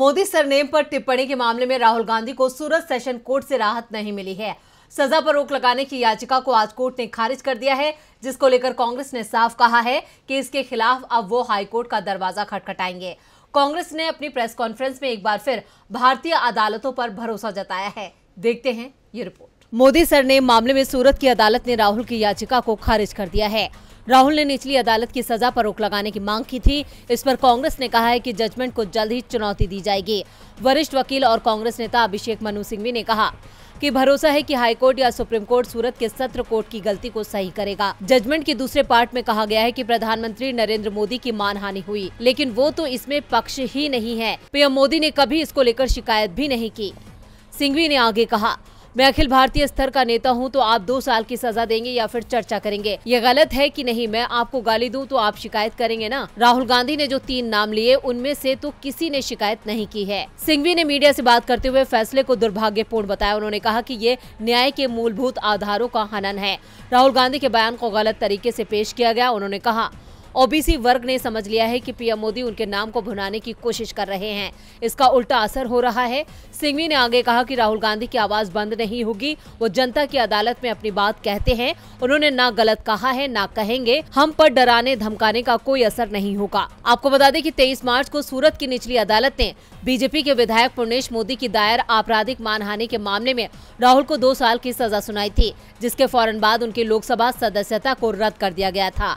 Modi surname पर टिप्पणी के मामले में राहुल गांधी को सूरत सेशन कोर्ट से राहत नहीं मिली है सजा पर रोक लगाने की याचिका को आज कोर्ट ने खारिज कर दिया है जिसको लेकर कांग्रेस ने साफ कहा है कि इसके खिलाफ अब वो हाईकोर्ट का दरवाजा खटखटाएंगे कांग्रेस ने अपनी प्रेस कॉन्फ्रेंस में एक बार फिर भारतीय अदालतों पर भरोसा जताया है देखते हैं ये रिपोर्ट मोदी सर ने मामले में सूरत की अदालत ने राहुल की याचिका को खारिज कर दिया है राहुल ने निचली अदालत की सजा पर रोक लगाने की मांग की थी इस पर कांग्रेस ने कहा है कि जजमेंट को जल्द ही चुनौती दी जाएगी वरिष्ठ वकील और कांग्रेस नेता अभिषेक मनु सिंघवी ने कहा कि भरोसा है कि हाईकोर्ट या सुप्रीम कोर्ट सूरत के सत्र कोर्ट की गलती को सही करेगा जजमेंट के दूसरे पार्ट में कहा गया है कि प्रधानमंत्री नरेंद्र मोदी की मानहानि हुई लेकिन वो तो इसमें पक्ष ही नहीं है पीएम मोदी ने कभी इसको लेकर शिकायत भी नहीं की सिंघवी ने आगे कहा मैं अखिल भारतीय स्तर का नेता हूँ तो आप दो साल की सजा देंगे या फिर चर्चा करेंगे ये गलत है की नहीं मैं आपको गाली दूँ तो आप शिकायत करेंगे ना राहुल गांधी ने जो तीन नाम लिए उनमें से तो किसी ने शिकायत नहीं की है सिंघवी ने मीडिया से बात करते हुए फैसले को दुर्भाग्यपूर्ण बताया उन्होंने कहा की ये न्याय के मूलभूत आधारों का हनन है राहुल गांधी के बयान को गलत तरीके ऐसी पेश किया गया उन्होंने कहा ओबीसी वर्ग ने समझ लिया है कि पीएम मोदी उनके नाम को भुनाने की कोशिश कर रहे हैं इसका उल्टा असर हो रहा है सिंघवी ने आगे कहा कि राहुल गांधी की आवाज बंद नहीं होगी वो जनता की अदालत में अपनी बात कहते हैं उन्होंने ना गलत कहा है ना कहेंगे हम पर डराने धमकाने का कोई असर नहीं होगा आपको बता दें कि 23 मार्च को सूरत की निचली अदालत ने बीजेपी के विधायक पुर्णेश मोदी की दायर आपराधिक मानहानि के मामले में राहुल को दो साल की सजा सुनाई थी जिसके फौरन बाद उनकी लोकसभा सदस्यता को रद्द कर दिया गया था